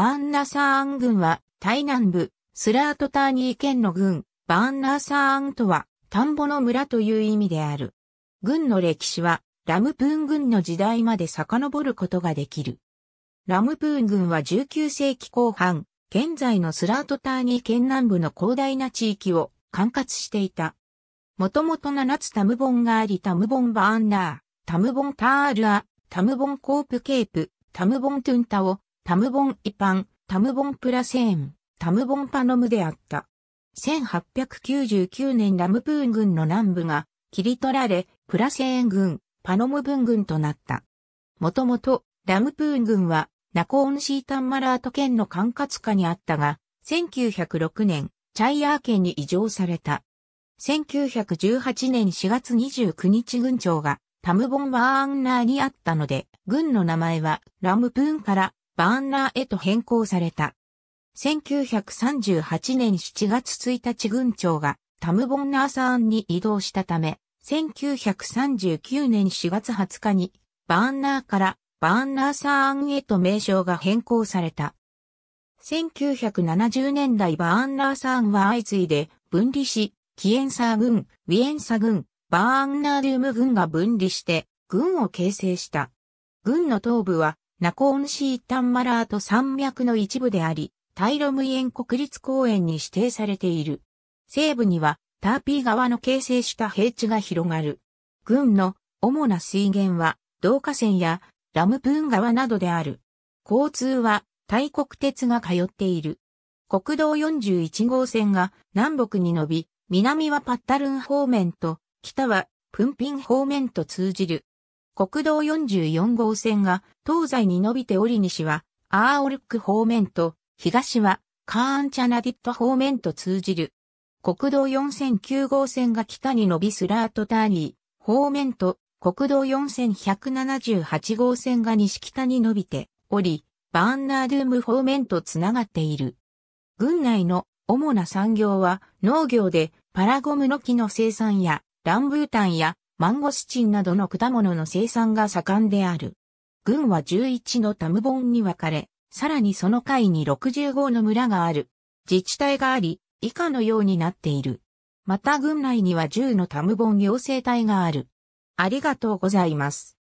バーンナサーン軍は、タイ南部、スラートターニー県の軍、バーンナサーンとは、田んぼの村という意味である。軍の歴史は、ラムプーン軍の時代まで遡ることができる。ラムプーン軍は19世紀後半、現在のスラートターニー県南部の広大な地域を管轄していた。もともと7つタムボンがありタムボンバーンナー、タムボンタールア、タムボンコープケープ、タムボントゥンタオ、タムボン一般、タムボンプラセーン、タムボンパノムであった。1899年ラムプーン軍の南部が切り取られ、プラセーン軍、パノム分軍となった。もともと、ラムプーン軍は、ナコーンシータンマラート県の管轄下にあったが、1906年、チャイアー県に移譲された。1918年4月29日軍長がタムボンワーンナーにあったので、軍の名前はラムプーンからバーンナーへと変更された。1938年7月1日軍長がタムボンナーサーンに移動したため、1939年4月20日にバーンナーからバーンナーサーンへと名称が変更された。1970年代バーンナーサーンは相次いで分離し、キエンサー軍、ウィエンサ軍、バーンナーデューム軍が分離して軍を形成した。軍の東部はナコーンシータンマラート山脈の一部であり、タイロムイエン国立公園に指定されている。西部にはターピー川の形成した平地が広がる。軍の主な水源は、導火線やラムプーン川などである。交通は、タイ国鉄が通っている。国道41号線が南北に伸び、南はパッタルン方面と、北はプンピン方面と通じる。国道44号線が東西に伸びており西はアーオルック方面と東はカーンチャナディット方面と通じる。国道4009号線が北に伸びスラートターニー方面と国道4178号線が西北に伸びており、バーンナードゥーム方面とつながっている。郡内の主な産業は農業でパラゴムの木の生産やランブータンやマンゴスチンなどの果物の生産が盛んである。軍は11のタムボンに分かれ、さらにその下位に65の村がある。自治体があり、以下のようになっている。また軍内には10のタムボン行政体がある。ありがとうございます。